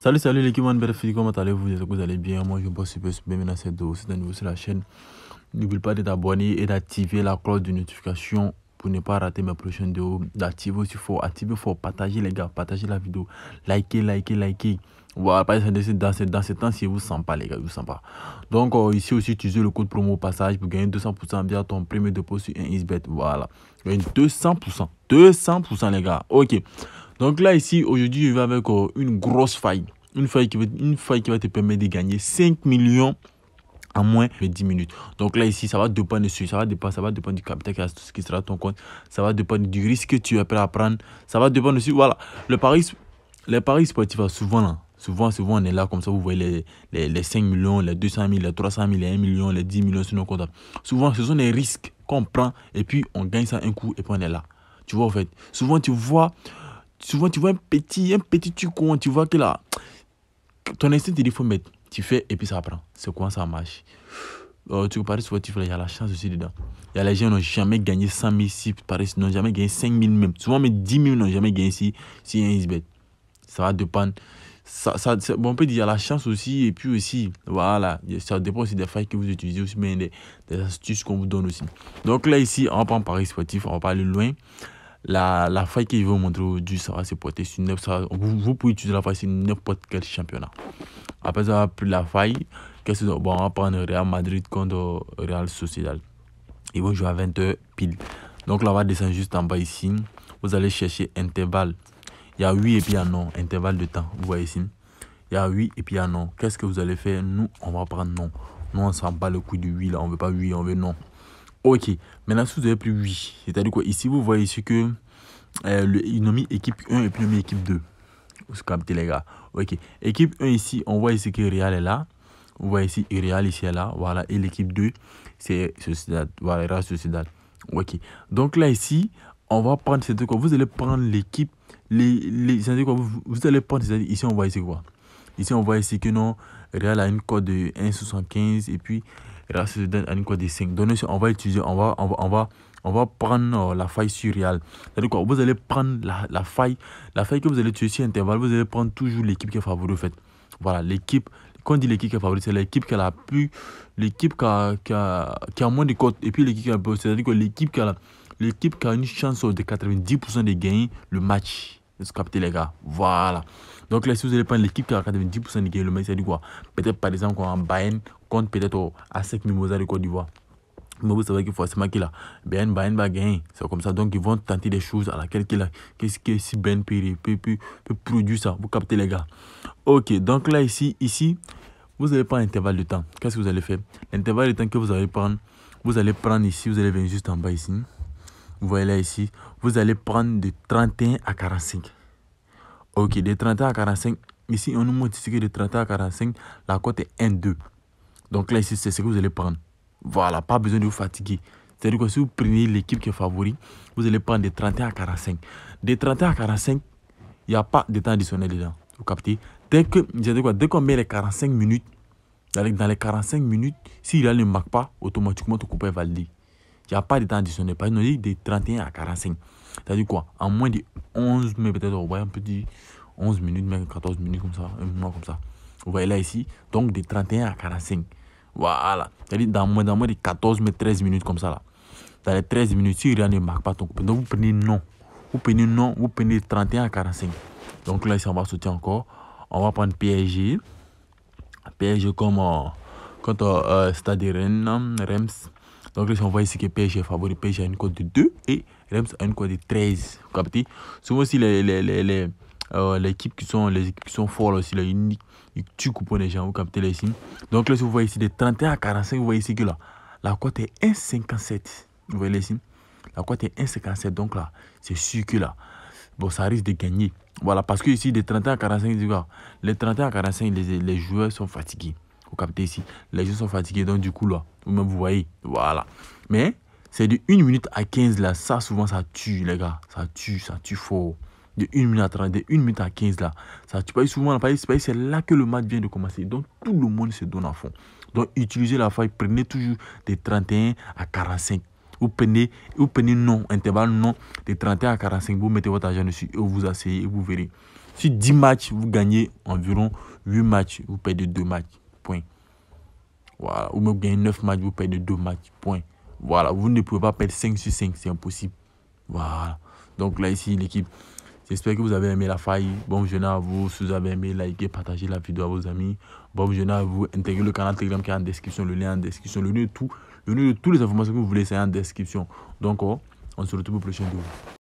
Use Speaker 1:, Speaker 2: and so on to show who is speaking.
Speaker 1: Salut, salut l'équipe Bref, comment allez-vous J'espère que vous allez bien. Moi, je pense que super bien cette vidéo. C'est nouveau sur la chaîne. N'oublie pas de t'abonner et d'activer la cloche de notification pour ne pas rater mes prochaines vidéos. D'activer aussi faut activer faut partager les gars, partager la vidéo, likez likez likez Voilà, pas dans dans ce temps, si vous sent pas, les gars, vous sent pas. Donc, euh, ici aussi, utilisez le code promo passage pour gagner 200% bien ton premier dépôt sur un Isbet. Voilà, 200%, 200%, les gars. Ok. Donc là, ici, aujourd'hui, je vais avec euh, une grosse faille. Une faille, qui va, une faille qui va te permettre de gagner 5 millions en moins de 10 minutes. Donc là, ici, ça va dépendre de ça va dépendre, ça va dépendre du capital qui, sera ton compte, ça va dépendre du risque que tu es prêt à prendre, ça va dépendre aussi, voilà. Le paris les paris sportifs, souvent, souvent, souvent, on est là comme ça, vous voyez les, les, 5 millions, les 200 000, les 300 000, les 1 million, les 10 millions sur nos comptes. Souvent, ce sont des risques qu'on prend et puis on gagne ça un coup et puis on est là. Tu vois, en fait, souvent, tu vois souvent tu vois un petit, un petit tu vois que là, ton instinct il faut mettre, tu fais et puis ça prend. C'est quoi, ça marche. Euh, tu Paris sportif, il y a la chance aussi dedans. Il y a les gens qui n'ont jamais gagné 100 000 si Paris n'ont jamais gagné 5 000 même. Souvent, mais 10 000 n'ont jamais gagné si, si un isbet. Ça va dépendre. Ça, ça, on peut dire y a la chance aussi. Et puis aussi, voilà, ça dépend aussi des failles que vous utilisez aussi, mais des, des astuces qu'on vous donne aussi. Donc là, ici, on prend Paris sportif, on va pas aller loin la, la faille qu'il veut montrer aujourd'hui, ça va se porter sur 9, ça, vous, pouvez utiliser la faille sur n'importe quel championnat. Après ça, pris la faille, qu'est-ce que on va prendre Real Madrid contre Real Sociedad. Ils vont jouer à 20h pile. Donc là, on va descendre juste en bas ici. Vous allez chercher intervalle. Il y a 8 et puis il y a non. Intervalle de temps. Vous voyez ici. Il y a oui et puis il y a non. Qu'est-ce que vous allez faire Nous, on va prendre non. Nous, on s'en bat le coup du oui là. On veut pas oui, on veut non. Ok, maintenant si vous avez plus 8, c'est-à-dire quoi Ici, vous voyez ici que euh, le, mis équipe 1 et puis ils équipe 2. Vous captez les gars. Ok, équipe 1 ici, on voit ici que Real est là. On voit ici Real ici est là. Voilà, et l'équipe 2, c'est Sociedad. Voilà, Real Ok, donc là ici, on va prendre, cette à Vous allez prendre l'équipe, les, les, cest vous, vous, allez prendre, ici, on voit ici quoi Ici, on voit ici que non, Real a une cote de 1,75 et puis on va utiliser, on va, on va, on va, on va prendre euh, la faille surréale. C'est-à-dire quoi Vous allez prendre la, la, faille, la faille que vous allez tuer sur intervalle, vous allez prendre toujours l'équipe qui est favorite, en fait. Voilà, l'équipe, quand on dit l'équipe qui est favorite, c'est l'équipe qui a la plus, l'équipe qui a, qui, a, moins de cotes, et puis l'équipe qui a c'est-à-dire que l'équipe qui a, qui a une chance euh, de 90% de gagner le match. Vous captez les gars Voilà. Donc là, si vous allez prendre l'équipe qui a 90% de gagner le match, c'est-à-dire quoi Peut-être par exemple quoi, en Bayern, compte peut-être à 5 Mimosa de Côte d'Ivoire. Mais vous savez faut forcément qu'il a Ben Ben va ben, gagner. Ben, c'est comme ça. Donc ils vont tenter des choses à laquelle qu'il a. Qu'est-ce que si Ben peut, peut, peut, produire ça Vous captez les gars. Ok, donc là ici, ici, vous allez prendre un intervalle de temps. Qu'est-ce que vous allez faire L'intervalle de temps que vous allez prendre, vous allez prendre ici, vous allez venir juste en bas ici. Vous voyez là ici, vous allez prendre de 31 à 45. Ok, de 31 à 45. Ici, on nous montre ici que de 31 à 45, la cote est 1,2. Donc là, ici, c'est ce que vous allez prendre. Voilà, pas besoin de vous fatiguer. C'est-à-dire que si vous prenez l'équipe qui est favori, vous allez prendre des 31 à 45. Des 31 à 45, il n'y a pas de temps additionnel dedans. Vous captez Dès que, qu'on met les 45 minutes, dans les, les 45 minutes, s'il a ne marque pas, automatiquement, ton coup est validé. Il n'y a pas de temps additionnel. pas on dit des 31 à 45. C'est-à-dire quoi En moins de 11, mais peut-être, on peut un petit 11 minutes, même 14 minutes comme ça, un moment comme ça. Vous voyez là ici, donc de 31 à 45. Voilà. C'est-à-dire dans moins, dans moins de 14, mais 13 minutes comme ça là. Dans les 13 minutes, si rien ne marque pas ton Donc vous prenez non. Vous prenez non, vous prenez 31 à 45. Donc là ici, on va sauter encore. On va prendre PSG. PSG comme euh, contre euh, Stade Rennes, rems Donc là, on voit ici que PSG est favori. PSG a une cote de 2 et Rems a une cote de 13. Vous captez Souvent aussi les, les, les euh, l'équipe qui sont, les qui sont forts aussi, ils, tuent les gens, vous captez les signes Donc là, si vous voyez ici, de 31 à 45, vous voyez ici que là, la cote est 1,57. Vous voyez les signes la cote est 1,57. Donc là, c'est sûr que là, bon, ça risque de gagner. Voilà, parce que ici, de 31 à 45, les 31 à 45, les, joueurs sont fatigués. Vous captez ici, les joueurs sont fatigués, donc du coup là, vous vous voyez, voilà. Mais c'est de 1 minute à 15 là, ça souvent ça tue les gars, ça tue, ça tue fort de 1 minute à 30, de 1 minute à 15 là. Ça, tu payes souvent la faille, c'est là que le match vient de commencer. Donc tout le monde se donne à fond. Donc utilisez la faille, prenez toujours des 31 à 45. Vous prenez, vous prenez non, intervalle non, des 31 à 45, vous mettez votre argent dessus et vous asseyez et vous verrez. Sur 10 matchs, vous gagnez environ 8 matchs, vous perdez 2 matchs. Point. Voilà. Ou même gagnez 9 matchs, vous perdez 2 matchs. Point. Voilà. Vous ne pouvez pas perdre 5 sur 5, c'est impossible. Voilà. Donc là, ici, l'équipe J'espère que vous avez aimé la faille. Bon journée à vous. Si vous avez aimé, likez, partagez la vidéo à vos amis. Bon journée à vous. Intégrez le canal Telegram qui est en description. Le lien est en description. Le lien de tout. toutes les informations que vous voulez, c'est en description. Donc, oh, on se retrouve au prochain jour